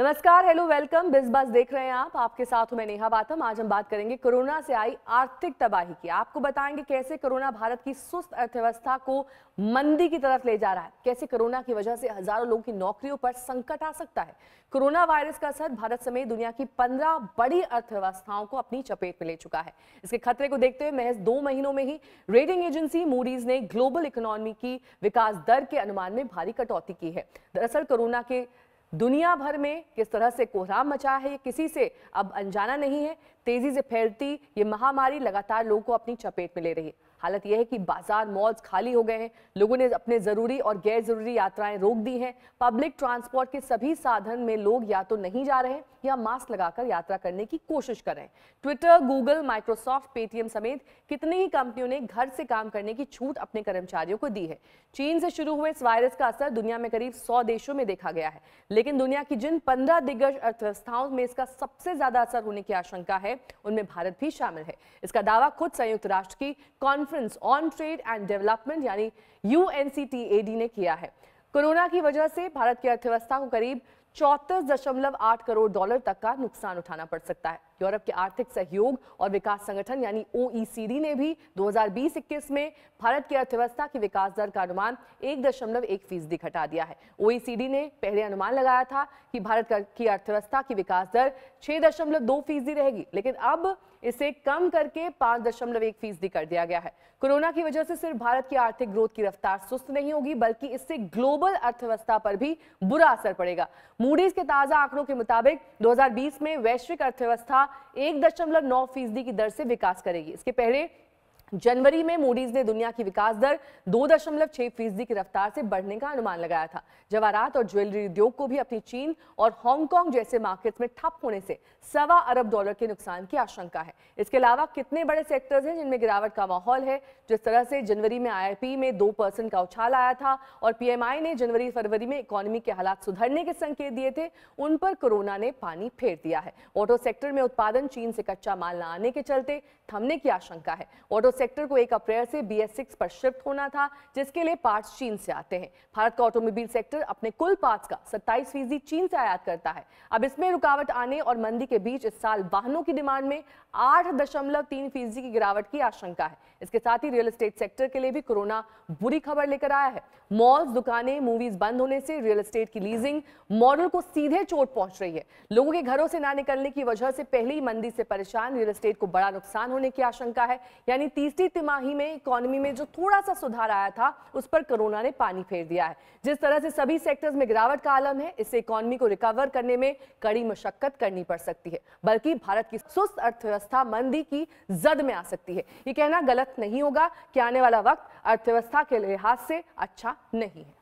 नमस्कार hello welcome बिज बस देख रहे हैं आप आपके साथ हूं मैं नेहा बातम आज हम बात करेंगे कोरोना से आई आर्थिक तबाही की आपको बताएंगे कैसे कोरोना भारत की सुस्त अर्थव्यवस्था को मंदी की तरफ ले जा रहा है कैसे कोरोना की वजह से हजारों लोगों की नौकरियों पर संकट आ सकता है कोरोना वायरस का असर भारत समेत दुनिया की पंद्रह बड़ी अर्थव्यवस्थाओं को अपनी चपेट में ले चुका है इसके खतरे को देखते हुए महज दो महीनों में ही रेटिंग एजेंसी मूडीज ने ग्लोबल इकोनॉमी की विकास दर के अनुमान में भारी कटौती की है दरअसल कोरोना के दुनिया भर में किस तरह से कोहराम मचा है ये किसी से अब अनजाना नहीं है तेजी से फैलती ये महामारी लगातार लोगों को अपनी चपेट में ले रही है हालत यह है कि बाजार मॉल्स खाली हो गए हैं लोगों ने अपने ज़रूरी और गैर ज़रूरी यात्राएं रोक दी हैं पब्लिक ट्रांसपोर्ट के सभी साधन में लोग या तो नहीं जा रहे हैं या मास्क लगाकर यात्रा करने की कोशिश कर रहे हैं ट्विटर गूगल माइक्रोसॉफ्ट पेटीएम समेत कितनी ही कंपनियों ने घर से काम करने की छूट अपने कर्मचारियों को दी है चीन से शुरू हुए इस वायरस का असर दुनिया में करीब सौ देशों में देखा गया है लेकिन दुनिया की जिन पंद्रह दिग्गज अर्थव्यवस्थाओं में इसका सबसे ज्यादा असर होने की आशंका है उनमें भारत भी शामिल है इसका दावा खुद संयुक्त राष्ट्र की conference conference on trade and development यानी यू ने किया है कोरोना की वजह से भारत की अर्थव्यवस्था को करीब चौतीस करोड़ डॉलर तक का नुकसान उठाना पड़ सकता है यूरोप के आर्थिक सहयोग और विकास संगठन यानी ओ e ने भी 2020-21 में भारत की अर्थव्यवस्था की विकास दर का अनुमान एक दशमलव एक फीसदी घटा दिया है ओ e ने पहले अनुमान लगाया था कि भारत की अर्थव्यवस्था की विकास दर छह दशमलव दो फीसदी रहेगी लेकिन अब इसे कम करके पांच दशमलव एक फीसदी कर दिया गया है कोरोना की वजह से सिर्फ भारत की आर्थिक ग्रोथ की रफ्तार सुस्त नहीं होगी बल्कि इससे ग्लोबल अर्थव्यवस्था पर भी बुरा असर पड़ेगा मूडीज के ताजा आंकड़ों के मुताबिक 2020 में वैश्विक अर्थव्यवस्था एक दशमलव नौ फीसदी की दर से विकास करेगी इसके पहले जनवरी में मूडीज ने दुनिया की विकास दर दो दशमलव छह फीसदी की रफ्तार से बढ़ने का अनुमान लगाया था जवाहरात और ज्वेलरी उद्योग को भी अपनी चीन और हांगकांग जैसे मार्केट्स में ठप होने से सवा अरब डॉलर के नुकसान की आशंका है इसके अलावा कितने बड़े सेक्टर्स हैं जिनमें गिरावट का माहौल है जिस तरह से जनवरी में आई में दो परसेंट का उछाल आया था और पी ने जनवरी फरवरी में इकोनॉमी के हालात सुधरने के संकेत दिए थे उन पर कोरोना ने पानी फेर दिया है ऑटो सेक्टर में उत्पादन चीन से कच्चा माल न आने के चलते थमने की आशंका है ऑटो सेक्टर को एक अप्रैल से बी एस सिक्स पर शिफ्ट होना था जिसके लिए पार्ट्स चीन से आते हैं भारत का ऑटोमोबाइल सेक्टर अपने कुल पार्ट्स का सत्ताईस फीसदी चीन से आयात करता है अब इसमें रुकावट आने और मंदी के बीच इस साल वाहनों की डिमांड में आठ दशमलव तीन फीसदी की गिरावट की आशंका है इसके साथ ही रियल एस्टेट सेक्टर के लिए भी कोरोना बुरी खबर लेकर आया है मॉल्स दुकानें मूवीज बंद होने से रियल एस्टेट की लीजिंग मॉडल को सीधे चोट पहुंच रही है लोगों के घरों से ना निकलने की वजह से पहले ही मंदी से परेशान रियल एस्टेट को बड़ा नुकसान होने की आशंका है यानी तीसरी तिमाही में इकोनॉमी में जो थोड़ा सा सुधार आया था उस पर कोरोना ने पानी फेर दिया है जिस तरह से सभी सेक्टर्स में गिरावट का आलम है इससे इकोनॉमी को रिकवर करने में कड़ी मशक्कत करनी पड़ सकती है बल्कि भारत की सुस्त अर्थव्यवस्था मंदी की जद में आ सकती है ये कहना गलत नहीं होगा कि आने वाला वक्त अर्थव्यवस्था के लिहाज से अच्छा नहीं है